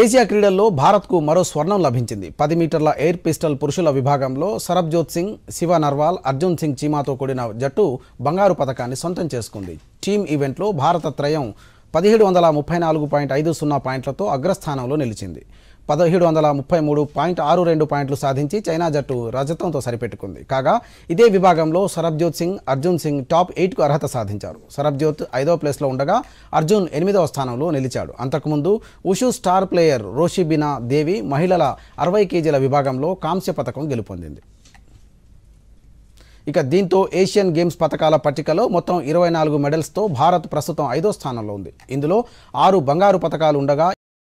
Asia క్రీడల్లో భారత్కు మరో స్వర్ణం లభించింది పది మీటర్ల ఎయిర్ పిస్టల్ పురుషుల విభాగంలో సరబ్జోత్ సింగ్ శివ నర్వాల్ అర్జున్ సింగ్ చీమాతో కూడిన జట్టు బంగారు పథకాన్ని సొంతం చేసుకుంది టీమ్ ఈవెంట్లో భారత త్రయం పదిహేడు వందల ముప్పై నాలుగు పాయింట్ ఐదు సున్నా పాయింట్లతో అగ్రస్థానంలో నిలిచింది పదిహేడు వందల ముప్పై మూడు పాయింట్ ఆరు రెండు పాయింట్లు సాధించి చైనా జట్టు రజతంతో సరిపెట్టుకుంది కాగా ఇదే విభాగంలో సరబ్జ్యోత్ సింగ్ అర్జున్ సింగ్ టాప్ ఎయిట్కు అర్హత సాధించారు సరబ్జ్యోత్ ఐదో ప్లేస్లో ఉండగా అర్జున్ ఎనిమిదవ స్థానంలో నిలిచాడు అంతకుముందు wushu star player Roshibina Devi మహిళల అరవై కేజీల విభాగంలో కాంస్య పథకం గెలుపొందింది ఇక దీంతో ఏషియన్ గేమ్స్ పథకాల పట్టికలో మొత్తం ఇరవై నాలుగు మెడల్స్తో భారత్ ప్రస్తుతం ఐదో స్థానంలో ఉంది ఇందులో ఆరు బంగారు పథకాలు ఉండగా